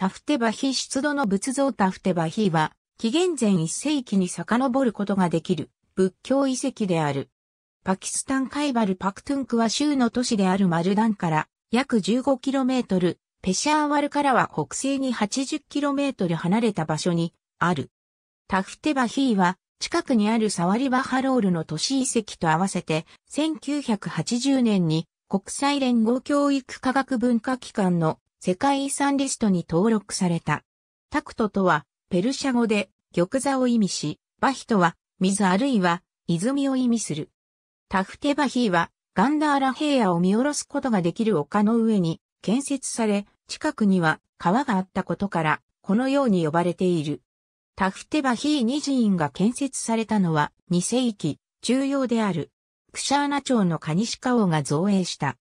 タフテバヒ出土の仏像タフテバヒは、紀元前1世紀に遡ることができる仏教遺跡である。パキスタンカイバルパクトゥンクは州の都市であるマルダンから約 15km、ペシャーワルからは北西に 80km 離れた場所にある。タフテバヒーは近くにあるサワリバハロールの都市遺跡と合わせて1980年に国際連合教育科学文化機関の世界遺産リストに登録された。タクトとは、ペルシャ語で、玉座を意味し、バヒとは、水あるいは、泉を意味する。タフテバヒーは、ガンダーラ平野を見下ろすことができる丘の上に建設され、近くには川があったことから、このように呼ばれている。タフテバヒー二寺院が建設されたのは2世紀、中央である、クシャーナ町のカニシカ王が造営した。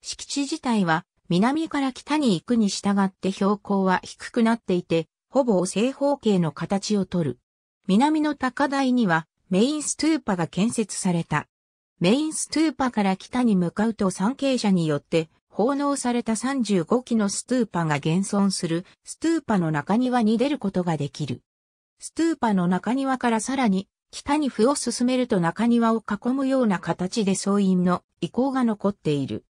敷地自体は南から北に行くに従って標高は低くなっていて、ほぼ正方形の形をとる。南の高台にはメインストゥーパが建設された。メインストゥーパから北に向かうと参詣者によって奉納された35基のストゥーパが現存するストゥーパの中庭に出ることができる。ストゥーパの中庭からさらに北に歩を進めると中庭を囲むような形で総員の遺構が残っている。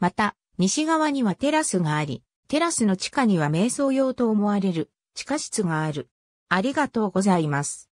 また、西側にはテラスがあり、テラスの地下には瞑想用と思われる地下室がある。ありがとうございます。